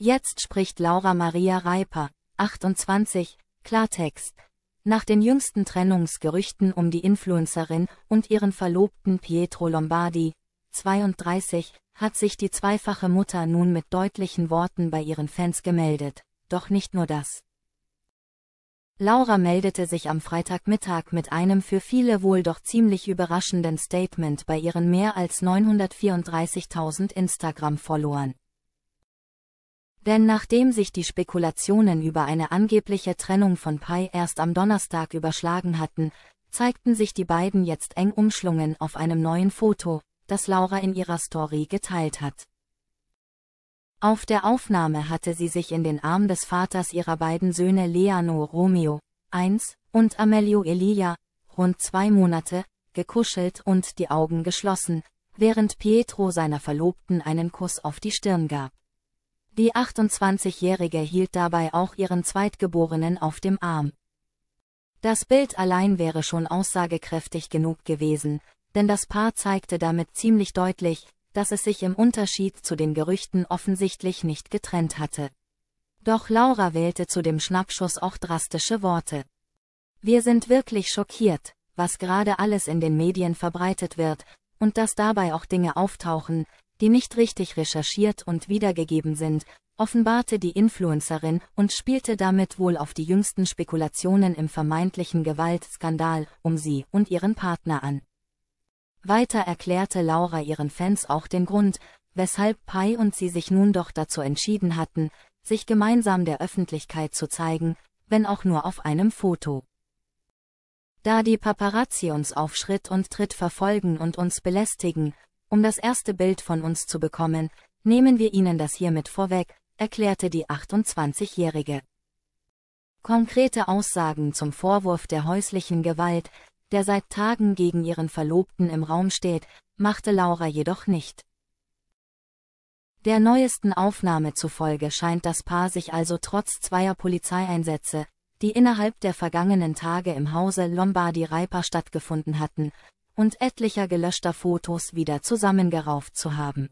Jetzt spricht Laura Maria Reiper, 28, Klartext. Nach den jüngsten Trennungsgerüchten um die Influencerin und ihren Verlobten Pietro Lombardi, 32, hat sich die zweifache Mutter nun mit deutlichen Worten bei ihren Fans gemeldet. Doch nicht nur das. Laura meldete sich am Freitagmittag mit einem für viele wohl doch ziemlich überraschenden Statement bei ihren mehr als 934.000 Instagram-Followern. Denn nachdem sich die Spekulationen über eine angebliche Trennung von Pai erst am Donnerstag überschlagen hatten, zeigten sich die beiden jetzt eng umschlungen auf einem neuen Foto, das Laura in ihrer Story geteilt hat. Auf der Aufnahme hatte sie sich in den Arm des Vaters ihrer beiden Söhne Leano Romeo, 1, und Amelio Elia, rund zwei Monate, gekuschelt und die Augen geschlossen, während Pietro seiner Verlobten einen Kuss auf die Stirn gab. Die 28-Jährige hielt dabei auch ihren Zweitgeborenen auf dem Arm. Das Bild allein wäre schon aussagekräftig genug gewesen, denn das Paar zeigte damit ziemlich deutlich, dass es sich im Unterschied zu den Gerüchten offensichtlich nicht getrennt hatte. Doch Laura wählte zu dem Schnappschuss auch drastische Worte. Wir sind wirklich schockiert, was gerade alles in den Medien verbreitet wird, und dass dabei auch Dinge auftauchen, die nicht richtig recherchiert und wiedergegeben sind, offenbarte die Influencerin und spielte damit wohl auf die jüngsten Spekulationen im vermeintlichen Gewaltskandal um sie und ihren Partner an. Weiter erklärte Laura ihren Fans auch den Grund, weshalb Pai und sie sich nun doch dazu entschieden hatten, sich gemeinsam der Öffentlichkeit zu zeigen, wenn auch nur auf einem Foto. Da die Paparazzi uns auf Schritt und Tritt verfolgen und uns belästigen, um das erste Bild von uns zu bekommen, nehmen wir Ihnen das hiermit vorweg, erklärte die 28-Jährige. Konkrete Aussagen zum Vorwurf der häuslichen Gewalt, der seit Tagen gegen ihren Verlobten im Raum steht, machte Laura jedoch nicht. Der neuesten Aufnahme zufolge scheint das Paar sich also trotz zweier Polizeieinsätze, die innerhalb der vergangenen Tage im Hause Lombardi Reiper stattgefunden hatten, und etlicher gelöschter Fotos wieder zusammengerauft zu haben.